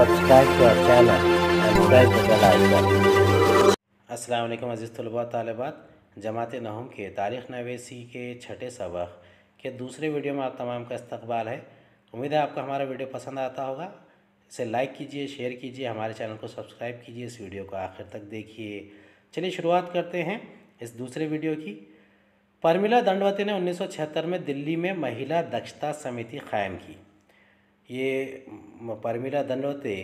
subscribe to our channel and press the bell icon. Aslam अज़ीज़ तलबा तालबात जमात नहम के तारीख़ नवेसी के छठे सबक के दूसरे वीडियो में आप तमाम का इस्तबाल है उम्मीद है आपको हमारा वीडियो पसंद आता होगा इसे लाइक कीजिए शेयर कीजिए हमारे चैनल को सब्सक्राइब कीजिए इस वीडियो को आखिर तक देखिए चलिए शुरुआत करते हैं इस दूसरे वीडियो की परमिला दंडवती ने उन्नीस सौ छिहत्तर में दिल्ली में महिला दक्षता समिति कायम की ये परमीला दनोते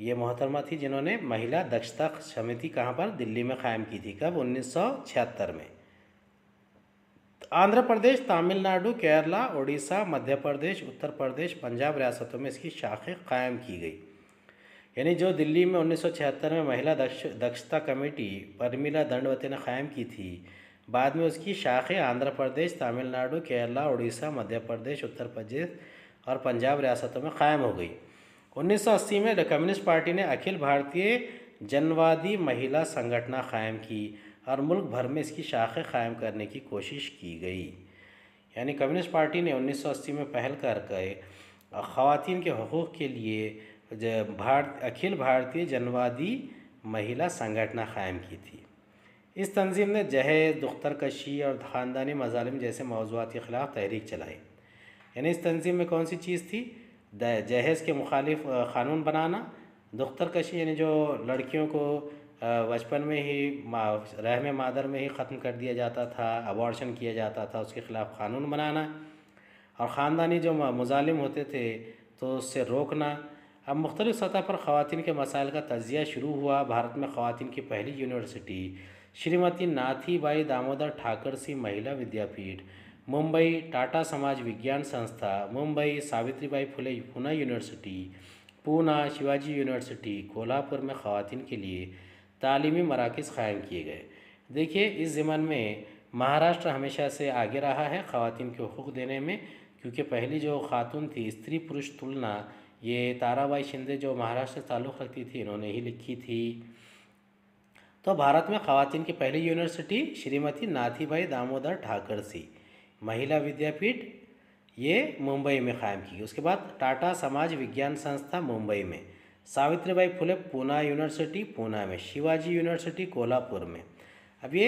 ये मोहतरमा थी जिन्होंने महिला दक्षता समिति कहाँ पर दिल्ली में कायम की थी कब उन्नीस में आंध्र प्रदेश तमिलनाडु केरला उड़ीसा मध्य प्रदेश उत्तर प्रदेश पंजाब रियासतों में इसकी शाखें कायम की गई यानी जो दिल्ली में 1976 में महिला दक्ष दक्षता कमेटी परमिला दंडवती ने कायम की थी बाद में उसकी शाखें आंध्र प्रदेश तमिलनाडु केरला उड़ीसा मध्य प्रदेश उत्तर प्रदेश और पंजाब रियासतों में कायम हो गई 1980 में कम्युनिस्ट पार्टी ने अखिल भारतीय जनवादी महिला संगठना कायम की और मुल्क भर में इसकी शाखें कायम करने की कोशिश की गई यानी कम्युनिस्ट पार्टी ने 1980 में पहल कर गए ख़वान के हकूक़ के लिए भारत अखिल भारतीय जनवादी महिला संगठना कायम की थी इस तंजीम ने जहेज दख्तरकशी और ख़ानदानी मजालम जैसे मौजूद के ख़िलाफ़ तहरीक चलाई यानी इस तंजीम में कौन सी चीज़ थी जहेज़ के मुखालिफ क़ानून बनाना दुख्तर कशी यानी जो लड़कियों को बचपन में ही रहम मादर में ही ख़त्म कर दिया जाता था अबॉर्शन किया जाता था उसके ख़िलाफ़ क़ानून बनाना और ख़ानदानी जो मुजालिम होते थे तो उससे रोकना अब मुख्तलिफ सतह पर ख़वान के मसाइल का तजिया शुरू हुआ भारत में ख़वान की पहली यूनिवर्सिटी श्रीमती नाथी बाई दामोदर ठाकर सी महिला विद्यापीठ मुंबई टाटा समाज विज्ञान संस्था मुंबई सावित्रीबाई फुले पुना यूनिवर्सिटी पूना शिवाजी यूनिवर्सिटी कोल्हापुर में ख़वान के लिए तालीमी मराकज़ क़ायम किए गए देखिए इस ज़िमन में महाराष्ट्र हमेशा से आगे रहा है ख़वान के हकूक़ देने में क्योंकि पहली जो खातून थी स्त्री पुरुष तुलना ये ताराबाई शिंदे जो महाराष्ट्र से ताल्लुक़ रखती थी इन्होंने ही लिखी थी तो भारत में ख़वान की पहली यूनिवर्सिटी श्रीमती नाथीबाई दामोदर ठाकर सी महिला विद्यापीठ ये मुंबई में कायम की उसके बाद टाटा समाज विज्ञान संस्था मुंबई में सावित्रीबाई फुले पूना यूनिवर्सिटी पूना में शिवाजी यूनिवर्सिटी कोल्हापुर में अब ये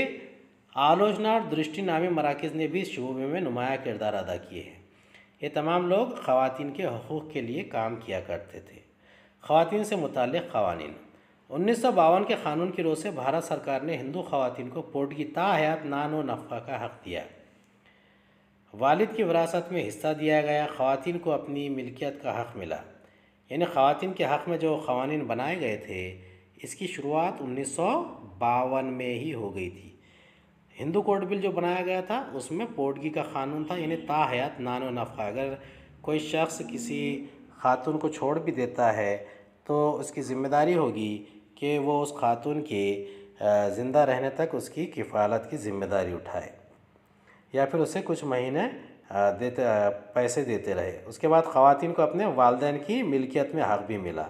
आलोचना और दृष्टि नामी मराकज़ ने भी इस में नुमाया किरदार अदा किए हैं ये तमाम लोग ख़वान के हकूक़ के लिए काम किया करते थे खातन से मुतल खवानी उन्नीस के क़ानून की रोज़ से भारत सरकार ने हिंदू ख़वान को पोटगी ताहयात नान व नफ़ा का हक़ दिया वालिद की विरासत में हिस्सा दिया गया ख़वान को अपनी मिल्कियत का हक़ मिला यानी ख़वान के हक़ में जो खवानी बनाए गए थे इसकी शुरुआत उन्नीस सौ बावन में ही हो गई थी हिंदू कोर्ट बिल जो बनाया गया था उसमें पोर्टगी का कानून था यानी ताहयात नानो नफ़ा अगर कोई शख्स किसी खातून को छोड़ भी देता है तो उसकी ज़िम्मेदारी होगी कि वो उस खातून के ज़िंदा रहने तक उसकी किफ़ालत की ज़िम्मेदारी उठाए या फिर उसे कुछ महीने देते पैसे देते रहे उसके बाद ख़वान को अपने वालदेन की मिल्कियत में हक़ भी मिला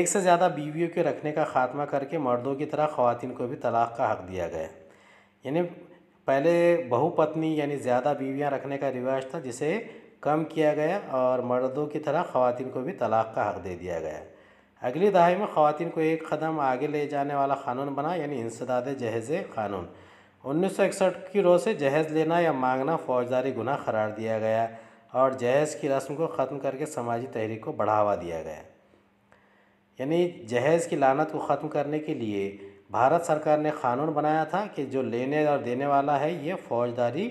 एक से ज़्यादा बीवियों के रखने का ख़ात्मा करके मर्दों की तरह ख़वान को भी तलाक़ का हक़ दिया गया यानी पहले बहुपत्नी यानी ज़्यादा बीवियाँ रखने का रिवाज था जिसे कम किया गया और मर्दों की तरह ख़वान को भी तलाक़ का हक़ दे दिया गया अगली दहाई में ख़वान को एक कदम आगे ले जाने वाला कानून बना यानी इंसदाद जहेज़ कानून उन्नीस की रोज से जहेज़ लेना या मांगना फौजदारी गुना करार दिया गया और जहेज़ की रस्म को ख़त्म करके समाजी तहरीक को बढ़ावा दिया गया यानी जहेज़ की लानत को ख़त्म करने के लिए भारत सरकार ने कानून बनाया था कि जो लेने और देने वाला है ये फौजदारी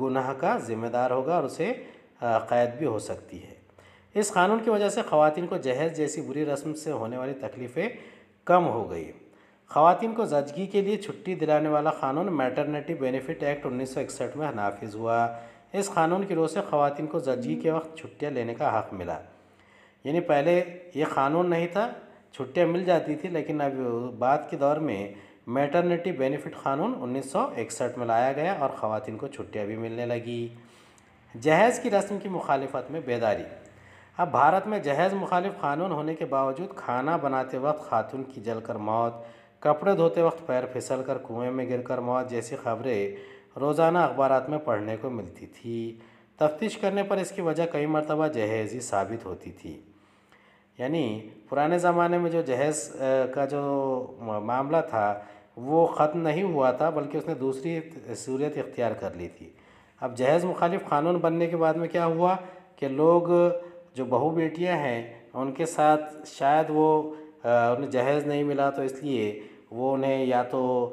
गुनाह का ज़िम्मेदार होगा और उसे क़ैद भी हो सकती है इस कानून की वजह से ख़वान को जहेज़ जैसी बुरी रस्म से होने वाली तकलीफ़ें कम हो गई खातन को जजगी के लिए छुट्टी दिलाने वाला कानून मैटरनिटी बेनिफिट एक्ट उन्नीस सौ इकसठ में नाफिज हुआ इस कानून की रोज़ से खातन को जजगी के वक्त छुट्टियाँ लेने का हक़ मिला यानी पहले ये कानून नहीं था छुट्टियाँ मिल जाती थी लेकिन अब बाद के दौर में मैटरनिटी बेनिफिट कानून उन्नीस सौ इकसठ में लाया गया और ख़वान को छुट्टियाँ भी मिलने लगी जहेज़ की रस्म की मुखालफत में बेदारी अब भारत में जहेज़ मुखालिफ कानून होने के बावजूद खाना बनाते वक्त खातून की जलकर मौत कपड़े धोते वक्त पैर फिसल कर कुएँ में गिरकर मौत जैसी खबरें रोज़ाना अखबार में पढ़ने को मिलती थी तफ्तीश करने पर इसकी वजह कई मरतबा जहेज़ी साबित होती थी यानी पुराने ज़माने में जो जहेज़ का जो मामला था वो ख़त्म नहीं हुआ था बल्कि उसने दूसरी सूरत इख्तियार कर ली थी अब जहेज़ मुखालिफ क़ानून बनने के बाद में क्या हुआ कि लोग जो बहू बेटियां हैं उनके साथ शायद वो उन्हें जहेज़ नहीं मिला तो इसलिए वो उन्हें या तो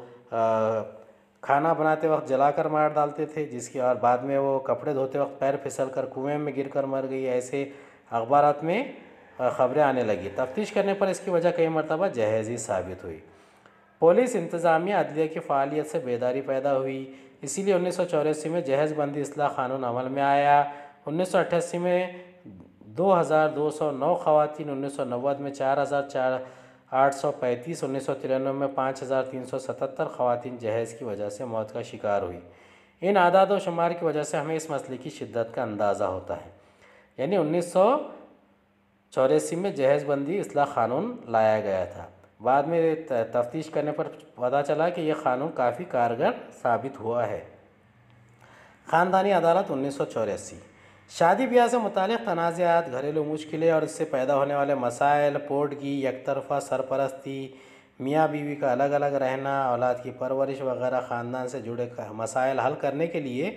खाना बनाते वक्त जला कर मार डालते थे जिसके और बाद में वो कपड़े धोते वक्त पैर फिसल कर कुएँ में गिर कर मर गई ऐसे अखबार में ख़बरें आने लगी तफ्तीश करने पर इसकी वजह कई मरतबा जहेज़ ही साबित हुई पुलिस इंतज़ामिया अदलिया की फ़ालियत से बेदारी पैदा हुई इसीलिए उन्नीस में जहेज़बंदी असलाह कानून अमल में आया उन्नीस में दो हज़ार दो सौ नौ उन्नीस सौ नब्बे में चार हज़ार चार आठ सौ पैंतीस उन्नीस सौ तिरानवे में पाँच हज़ार तीन सौ सतहत्तर खवतिन जहेज़ की वजह से मौत का शिकार हुई इन आदाद व शुमार की वजह से हमें इस मसले की शिद्दत का अंदाज़ा होता है यानी उन्नीस सौ चौरासी में जहेज़बंदी असलाह क़ानून लाया गया था बाद में तफ्तीश करने पर पता चला कि यह क़ानून काफ़ी कारगर साबित हुआ है ख़ानदानी अदालत उन्नीस सौ चौरासी शादी ब्याह से मुतल तनाज़ात घरेलू मुश्किलें और इससे पैदा होने वाले मसाइल पोर्ट की यकतरफ़ा सरपरस्ती मियाँ बीवी का अलग अलग रहना औलाद की परवरिश वगैरह ख़ानदान से जुड़े मसाइल हल करने के लिए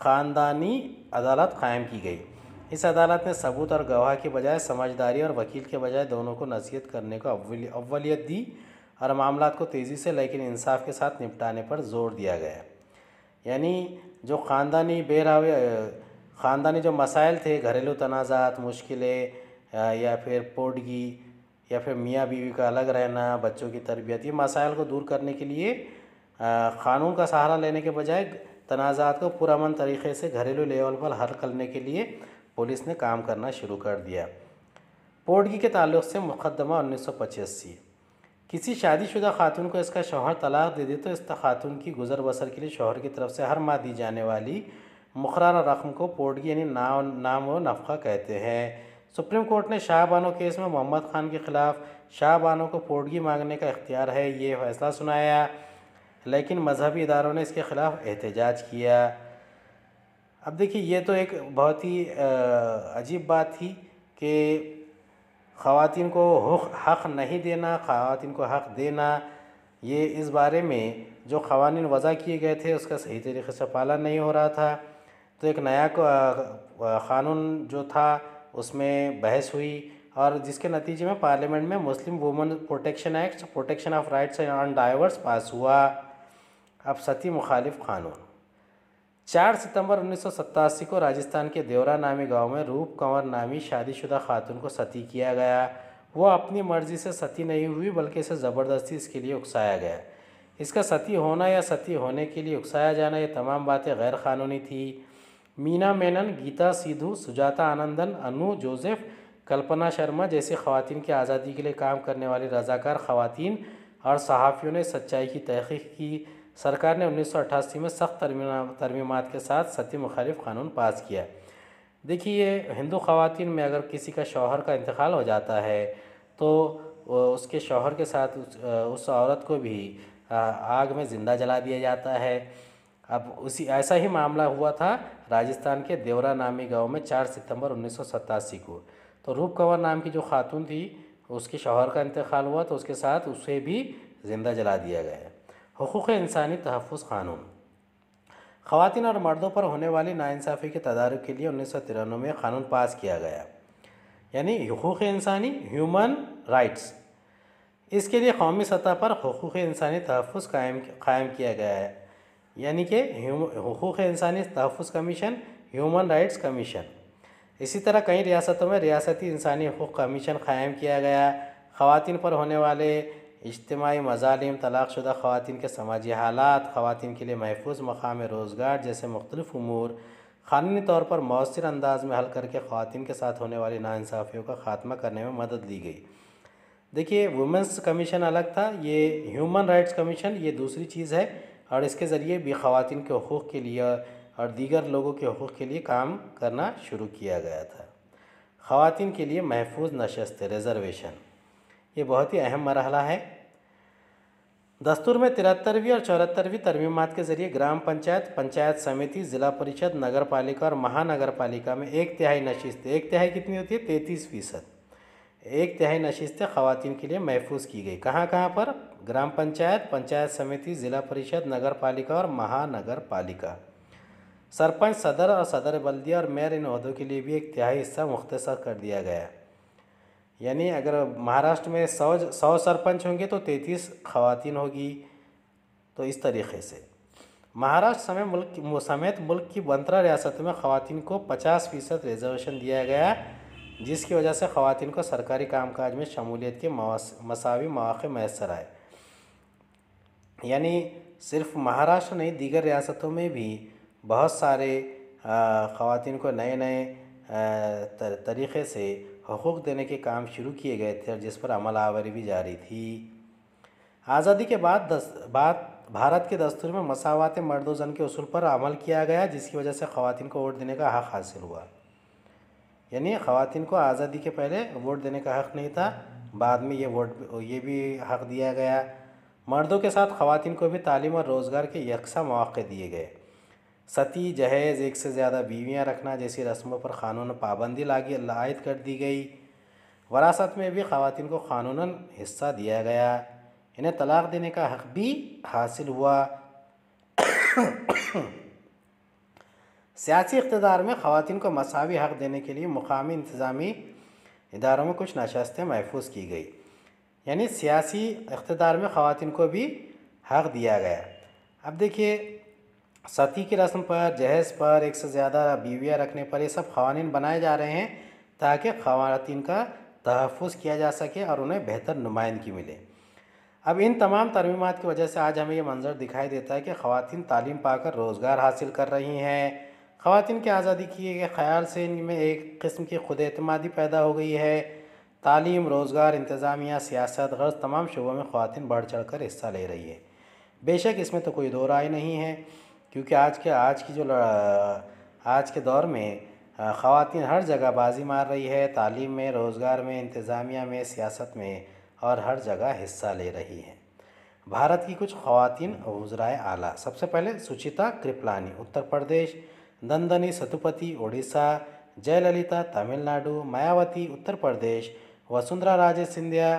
ख़ानदानी अदालत कायम की गई इस अदालत ने सबूत और गवाह के बजाय समझदारी और वकील के बजाय दोनों को नसीहत करने को अवलियत दी और मामला को तेज़ी से लेकिन इंसाफ के साथ निपटाने पर जोर दिया गया यानी जो ख़ानदानी बेरावे ख़ानदानी जो मसाइल थे घरेलू तनाज़ात मुश्किलें या फिर पोडगी या फिर मियाँ बीवी का अलग रहना बच्चों की तरबियत ये मसाइल को दूर करने के लिए क़ानून का सहारा लेने के बजाय तनाज़ात को पुरान तरीके से घरेलू लेवल पर हल करने के लिए पुलिस ने काम करना शुरू कर दिया पोडगी के ताल्लुक से मुकदमा उन्नीस सौ पचासी किसी शादीशुदा खातून को इसका शोहर तलाक दे दे तो इस खातून की गुजर बसर के लिए शोहर की तरफ से हर माह दी जाने वाली मुखराना रकम को पोटगी यानी नाम नाम व नफ़ा कहते हैं सुप्रीम कोर्ट ने शाहबानो केस में मोहम्मद खान के ख़िलाफ़ शाहबानो को पोटगी मांगने का इख्तियार है ये फैसला सुनाया लेकिन मजहबी इदारों ने इसके ख़िलाफ़ एहतजाज किया अब देखिए ये तो एक बहुत ही अजीब बात थी कि ख़वान को हक़ नहीं देना खातिन को हक़ देना ये इस बारे में जो खवानी वज़ा किए गए थे उसका सही तरीके से पालन नहीं हो रहा था तो एक नया क़ानून जो था उसमें बहस हुई और जिसके नतीजे में पार्लियामेंट में Muslim women protection act protection of rights on divorce pass हुआ अब सती मुखालिफ कानून चार सितंबर उन्नीस को राजस्थान के देवरा नामी गांव में रूप कंवर नामी शादीशुदा खातून को सती किया गया वो अपनी मर्जी से सती नहीं हुई बल्कि इसे ज़बरदस्ती इसके लिए उकसाया गया इसका सती होना या सती होने के लिए उकसाया जाना ये तमाम बातें गैर कानूनी थी मीना मेनन गीता सिद्धू सुजाता आनंदन अनु जोसेफ कल्पना शर्मा जैसे खातिन की आज़ादी के लिए काम करने वाली रजाकार खातन और सहाफ़ियों ने सच्चाई की तहकीक की सरकार ने उन्नीस सौ अट्ठासी में सख्त तरमीमत के साथ सती मुखालिफ कानून पास किया देखिए हिंदू खातन में अगर किसी का शौहर का इंतकाल हो जाता है तो उसके शौहर के साथ उस औरत को भी आग में ज़िंदा जला दिया जाता है अब उसी ऐसा ही मामला हुआ था राजस्थान के देवरा नामी गांव में 4 सितंबर उन्नीस को तो रूप कंवर नाम की जो खातून थी उसके शौहर का इंतकाल हुआ तो उसके साथ उसे भी ज़िंदा जला दिया गया हकूक़ इंसानी तहफ़ क़ानून ख़वान और मर्दों पर होने वाली नाानसाफ़ी के तदारक के लिए उन्नीस सौ में क़ानून पास किया गया यानी हकूक़ इंसानी ह्यूमन राइट्स इसके लिए कौमी सतह पर हकूक़ इंसानी तहफ़ कायम कायम किया गया है यानी कि हकूक़ इंसानी तहफ़ कमीशन ह्यूमन राइट्स कमीशन इसी तरह कई रियासतों में रियासती इंसानी हकूक़ कमीशन क़ायम किया गया ख़वान पर होने वाले इजमाही मजालिम तलाक़शुदा खातन के समाजी हालात खातन के लिए महफूज मकाम रोज़गार जैसे मुख्तलिफ़ अमूर क़ानूनी तौर पर मौसर अंदाज में हल करके खातन के साथ होने वाली नाानसाफ़ियों का ख़ात्मा करने में मदद दी गई देखिए वुमेंस कमीशन अलग था ये ह्यूमन राइट्स कमीशन ये दूसरी चीज़ है और इसके ज़रिए भी ख़वान के हकूक़ के लिए और दीगर लोगों के हकूक़ के लिए काम करना शुरू किया गया था ख़वान के लिए महफूज नशस्त रिज़र्वेशन ये बहुत ही अहम मरहला है दस्तूर में तिहत्तरवीं और चौहत्तरवीं तरमीमत के ज़रिए ग्राम पंचायत पंचायत समिति ज़िला परिषद नगर पालिका और महानगर पालिका में एक तिहाई नशिस्त एक तिहाई कितनी होती है तैंतीस फ़ीसद एक तिहाई नशस्तें ख़वान के लिए महफूज की गई कहाँ कहाँ पर ग्राम पंचायत पंचायत समिति ज़िला परिषद नगर पालिका और महानगर पालिका सरपंच सदर और सदर बल्दिया और मेयर इन अहदों के लिए भी एक तिहाई हिस्सा मुख्तसर कर दिया गया यानी अगर महाराष्ट्र में सौ सौ सरपंच होंगे तो तैंतीस खवतिन होगी तो इस तरीके से महाराष्ट्र समय मुल्क समेत मुल्क की बंतरा रियासत में खातन को पचास फीसद रिजर्वेशन दिया गया जिसकी वजह से खातन को सरकारी कामकाज में शमूलियत के मसावी मौक़े मैसर आए यानी सिर्फ महाराष्ट्र नहीं दीगर रियासतों में भी बहुत सारे ख़वान को नए नए तर, तरीक़े से हकूक़ देने के काम शुरू किए गए थे और जिस पर अमल आवरी भी जारी थी आज़ादी के बाद दस बात भारत के दस्तूर में मसावत मर्द जन के असूल पर अमल किया गया जिसकी वजह से ख़वान को वोट देने का हक़ हासिल हुआ यानी ख़वान को आज़ादी के पहले वोट देने का हक़ नहीं था बाद में ये वोट ये भी हक़ दिया गया मर्दों के साथ ख़वान को भी तालीम और रोज़गार के यकसा मौक़े दिए गए सती जहेज़ एक से ज़्यादा बीवियाँ रखना जैसी रस्मों पर क़ानून पाबंदी लागी लायद कर दी गई वरासत में भी खातन को क़ानून हिस्सा दिया गया इन्हें तलाक़ देने का हक़ भी हासिल हुआ सियासी इकतदार में खातन को मसावी हक़ देने के लिए मुकामी इंतज़ामी इदारों में कुछ नशस्तें महफूज की गई यानी सियासी इकतदार में ख़वान को भी हक़ दिया गया अब देखिए सती की रस्म पर जहेज़ पर एक से ज़्यादा बीवियाँ रखने पर ये सब खवानी बनाए जा रहे हैं ताकि ख़वान का तहफ़ किया जा सके और उन्हें बेहतर नुमाइंदगी मिले अब इन तमाम तरमीमत की वजह से आज हमें ये मंज़र दिखाई देता है कि ख़वान तालीम पाकर रोज़गार हासिल कर रही हैं ख़वान की आज़ादी की ख्याल से इनमें एक किस्म की खुद अतमादी पैदा हो गई है तालीम रोज़गार इंतज़ामिया सियासत गर्ज तमाम शोबों में ख़वान बढ़ चढ़ कर हिस्सा ले रही है बेशक इसमें तो कोई दो राय नहीं है क्योंकि आज के आज की जो आज के दौर में ख़वान हर जगह बाजी मार रही है तालीम में रोज़गार में इंतज़ामिया में सियासत में और हर जगह हिस्सा ले रही हैं भारत की कुछ खवतिन वज्राय आला सबसे पहले सुचिता कृपलानी उत्तर प्रदेश नंदनी सतुपति उड़ीसा जयललिता तमिलनाडु मायावती उत्तर प्रदेश वसुंधरा राजे सिंधिया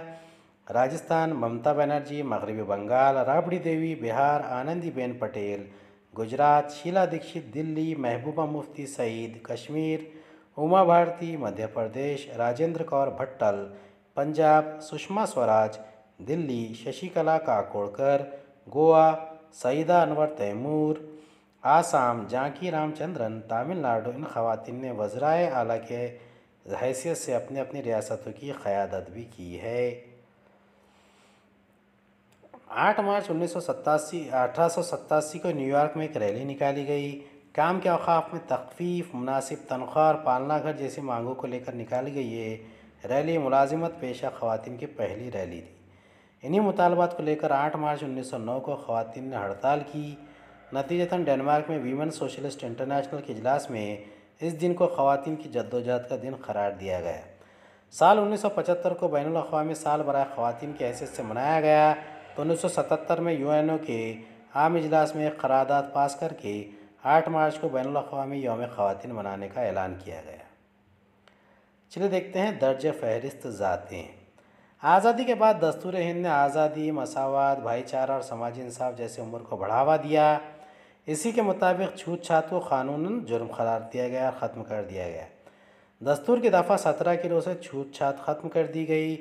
राजस्थान ममता बनर्जी मगरबी बंगाल राबड़ी देवी बिहार आनंदीबेन पटेल गुजरात शीला दीक्षित दिल्ली महबूबा मुफ्ती सईद कश्मीर उमा भारती मध्य प्रदेश राजेंद्र कौर भट्टल पंजाब सुषमा स्वराज दिल्ली शशिकला काकोड़कर गोवा सईदा अनवर तैमूर आसाम जानकी रामचंद्रन तमिलनाडु इन खवतिन ने वज्राय आला के हैसियत से अपने अपनी रियासतों की क़्यादत भी की है आठ मार्च उन्नीस सौ सत्तासी अठारह को न्यूयॉर्क में एक रैली निकाली गई काम के अवकाफ में तकफीफ़ मुनासिब तनख्वाह और पालना घर जैसी मांगों को लेकर निकाली गई ये रैली मुलाजिमत पेशा खातन की पहली रैली थी इन्हीं मुतालबात को लेकर 8 मार्च 1909 को खातन ने हड़ताल की नतीजतन डेनमार्क में वीमेन सोशलिस्ट इंटरनेशनल के इजलास में इस दिन को ख़वान की जद्दोजहद का दिन करार दिया गया साल 1975 को बैन अवी साल बरए ख़वान की हैसियत से मनाया गया तो 1977 में यू के आम इजलास में एक करारदाद पास करके 8 मार्च को बैन अवी योम ख़वान मनाने का ऐलान किया गया चलिए देखते हैं दर्ज फहरिस्त ज़ातें आज़ादी के बाद दस्तूर हिंद ने आज़ादी मसावत भाईचारा और समाजी इंसाफ जैसे उम्र को बढ़ावा दिया इसी के मुताबिक छूत छात को कानून जुर्म करार दिया गया और ख़त्म कर दिया गया दस्तूर की दफ़ा सत्रह किलो रोज से छूत छात ख़त्म कर दी गई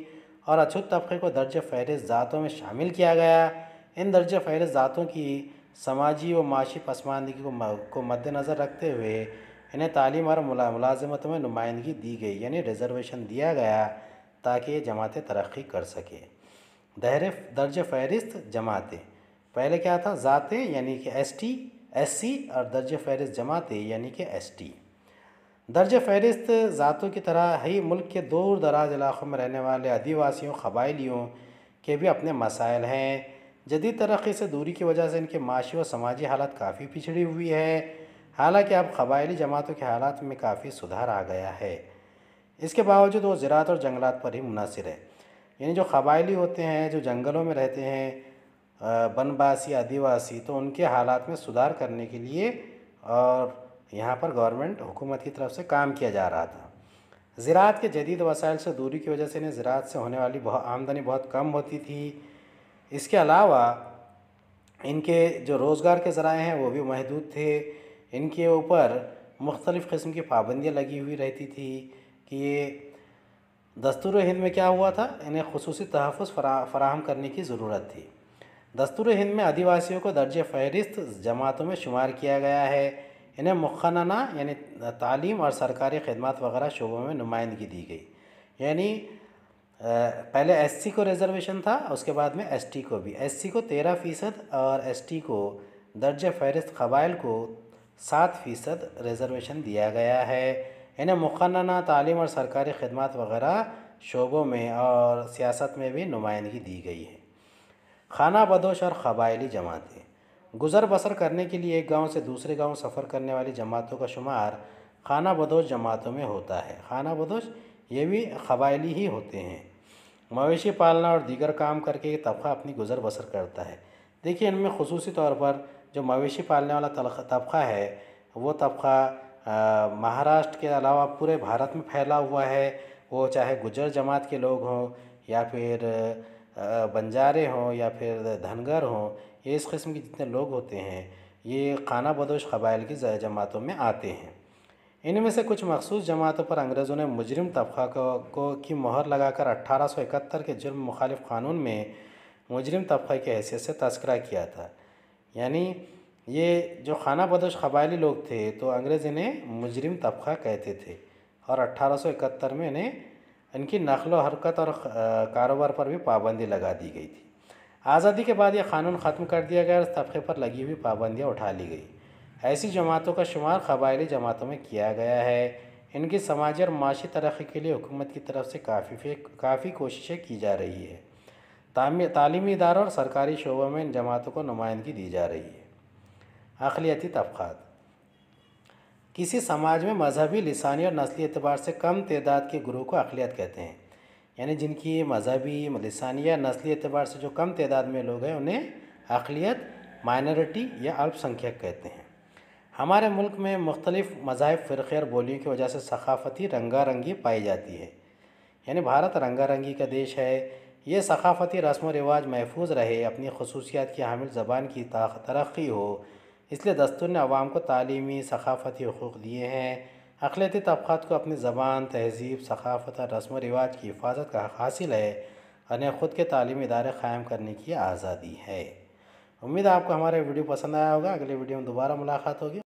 और अछूत तबके को दर्ज फहरिस्त ज़ातों में शामिल किया गया इन दर्ज फहरिस्त ज़ातों की समाजी व माशी पसमानदगी को को मद्दनज़र रखते हुए इन्हें तालीम और मुलाजमत में नुमाइंदगी दी गई यानी रिजर्वेशन दिया गया ताकि ये जमातें तरक्की कर सकें दहरे दर्ज फहरिस्त जमातें पहले क्या था ज़ातें यानी कि एस टी एस सी और दर्ज फहरिस्त जमातें यानी कि एस टी दर्ज फहरिस्त ज़ातों की तरह ही मुल्क के दूर दराज इलाक़ों में रहने वाले आदिवासियों कबायलियों के भी अपने मसाइल हैं जदीद तरक्की से दूरी की वजह से इनके माशी और समाजी हालत काफ़ी पिछड़ी हुई है हालांकि अब कबायली जमातों के हालात में काफ़ी सुधार आ गया है इसके बावजूद वो ज़रात और जंगलात पर ही मुनसर है यानी जो कबायली होते हैं जो जंगलों में रहते हैं वनवासी आदिवासी तो उनके हालात में सुधार करने के लिए और यहाँ पर गवर्नमेंट हुकूमत की तरफ से काम किया जा रहा था ज़रात के जदीद वसाइल से दूरी की वजह से इन्हें ज़रात से होने वाली बहुत आमदनी बहुत कम होती थी इसके अलावा इनके जो रोज़गार के ज़राए हैं वो भी महदूद थे इनके ऊपर मुख्तलिफ़ किस्म की पाबंदियाँ लगी हुई रहती थी कि ये दस्तूर हिंद में क्या हुआ था इन्हें खसूस तहफ़ फरा, फराहम करने की ज़रूरत थी दस्तूर हिंद में आदिवासियों को दर्ज फहरिस्त जमातों में शुमार किया गया है इन्हें मखनाना यानी तालीम और सरकारी खदमत वगैरह शोबों में नुमाइंदगी दी गई यानी पहले एससी को रिजर्वेशन था उसके बाद में एसटी को भी एससी को तेरह फ़ीसद और एसटी को दर्ज फहरिस्त कबाइल को सात फ़ीसद रिजर्वेशन दिया गया है इन्हें मुखाना तालीम और सरकारी खदमत वगैरह शोबों में और सियासत में भी नुमाइंदगी दी गई है खाना बदोश और कबायली जमातें गुज़र बसर करने के लिए एक गांव से दूसरे गांव सफ़र करने वाली जमातों का शुमार खाना बदोश जमातों में होता है खाना बदोश ये भी कबायली ही होते हैं मवेशी पालना और दीगर काम करके ये तबका अपनी गुज़र बसर करता है देखिए इनमें खसूसी तौर पर जो मवेशी पालने वाला तबका है वो तबका महाराष्ट्र के अलावा पूरे भारत में फैला हुआ है वो चाहे गुजर जमात के लोग हों या फिर बंजारे हों या फिर धनगर हों ये इस क़िस्म के जितने लोग होते हैं ये खाना बदोश कबाइल की जमातों में आते हैं इनमें से कुछ मखसूस जमातों पर अंग्रेज़ों ने मुजरम तबका को, को की मोहर लगाकर अट्ठारह सौ इकहत्तर के जुर्म मुखालिफ कानून में मुजरम तबक़ा की हैसियत से तस्करा किया था यानी ये जो खाना बदोश कबायली लोग थे तो अंग्रेज़ इन्हें मुजरम तबका कहते थे और अट्ठारह सौ इकहत्तर में इन्हें इनकी नकलो हरकत और कारोबार पर भी पाबंदी लगा दी गई थी आज़ादी के बाद यह कानून ख़त्म कर दिया गया और तबके पर लगी हुई पाबंदियाँ उठा ली गई ऐसी जमातों का शुमार कबायली जमातों में किया गया है इनकी समाजी और माशी तरक्की के लिए हुकूमत की तरफ से काफ़ी काफ़ी कोशिशें की जा रही है तालीमी इदारों और सरकारी शोबों में इन जमातों को नुमाइंदगी दी जा रही है अखिलती तबक़ात किसी समाज में मजहबी लसानी और नस्ली अतबार से कम तदाद के ग्रोह को अखिलियत कहते हैं यानी जिनकी मजहबी लसानी या नस्ली अतबार से जो कम तदाद में लोग हैं उन्हें अखिलियत माइनॉरिटी या अल्पसंख्यक कहते हैं हमारे मुल्क में मुख्तलिफ़ मज़ाहब फ़िरक़े और बोलियों की वजह से सकाफ़ती रंगारंगी पाई जाती है यानी भारत रंगारंगी का देश है ये सकाफ़ती रस्म व रिवाज महफूज रहे अपनी खसूसियात की हामिल ज़बान की तरक्की हो इसलिए दस्तूर ने आवाम को तालीमी सकाफ़ती हकूक़ दिए हैं अखिलती तबक़ात को अपनी ज़बान तहजीब सकाफ़त और रस्म व रिवाज की हिफाजत का हक़ हासिल है उन्हें ख़ुद के तालीमी इदारे क़ायम करने की आज़ादी है उम्मीद है आपको हमारा वीडियो पसंद आया होगा अगले वीडियो में दोबारा मुलाकात होगी